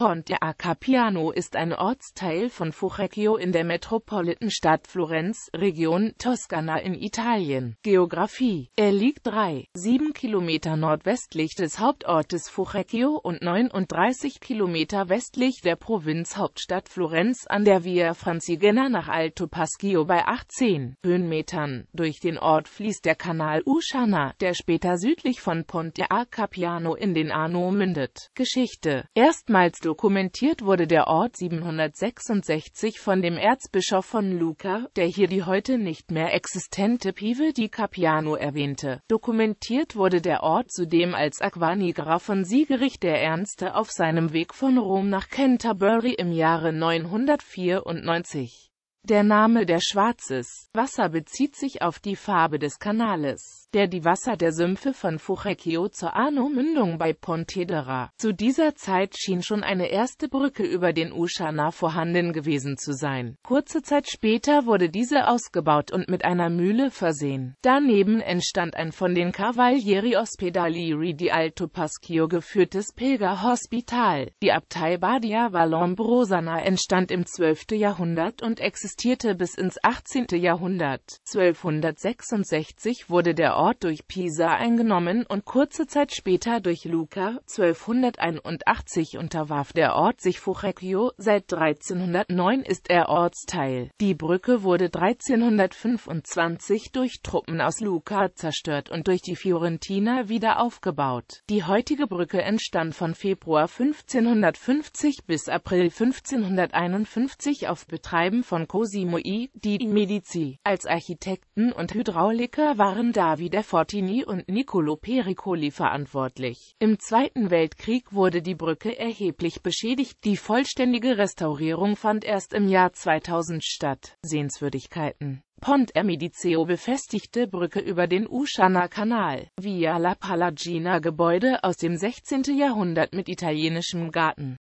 Ponte a Capiano ist ein Ortsteil von Fucecchio in der Metropolitanstadt Florenz, Region Toskana in Italien. Geografie Er liegt 3,7 Kilometer nordwestlich des Hauptortes Fucecchio und 39 Kilometer westlich der Provinzhauptstadt Florenz an der Via Francigena nach Alto Paschio bei 18 Höhenmetern. Durch den Ort fließt der Kanal Uschana, der später südlich von Ponte a Capiano in den Arno mündet. Geschichte Erstmals Dokumentiert wurde der Ort 766 von dem Erzbischof von Luca, der hier die heute nicht mehr existente Pieve di Capiano erwähnte. Dokumentiert wurde der Ort zudem als Aquanigra von Siegerich der Ernste auf seinem Weg von Rom nach Canterbury im Jahre 994. Der Name der Schwarzes Wasser bezieht sich auf die Farbe des Kanales der die Wasser der Sümpfe von Fucecchio zur Arno-Mündung bei Pontedera. Zu dieser Zeit schien schon eine erste Brücke über den Uschana vorhanden gewesen zu sein. Kurze Zeit später wurde diese ausgebaut und mit einer Mühle versehen. Daneben entstand ein von den Cavalieri Ospedalieri di Alto Paschio geführtes Pilgerhospital. Die Abtei Badia Vallombrosa entstand im 12. Jahrhundert und existierte bis ins 18. Jahrhundert. 1266 wurde der Ort durch Pisa eingenommen und kurze Zeit später durch Luca 1281 unterwarf der Ort sich Fuchecchio, seit 1309 ist er Ortsteil. Die Brücke wurde 1325 durch Truppen aus Luca zerstört und durch die Fiorentiner wieder aufgebaut. Die heutige Brücke entstand von Februar 1550 bis April 1551 auf Betreiben von Cosimo I. di Medici. Als Architekten und Hydrauliker waren David Guida Fortini und Niccolo Pericoli verantwortlich. Im Zweiten Weltkrieg wurde die Brücke erheblich beschädigt, die vollständige Restaurierung fand erst im Jahr 2000 statt. Sehenswürdigkeiten Pont Ermidiceo befestigte Brücke über den Uschana-Kanal, Via la Palagina Gebäude aus dem 16. Jahrhundert mit italienischem Garten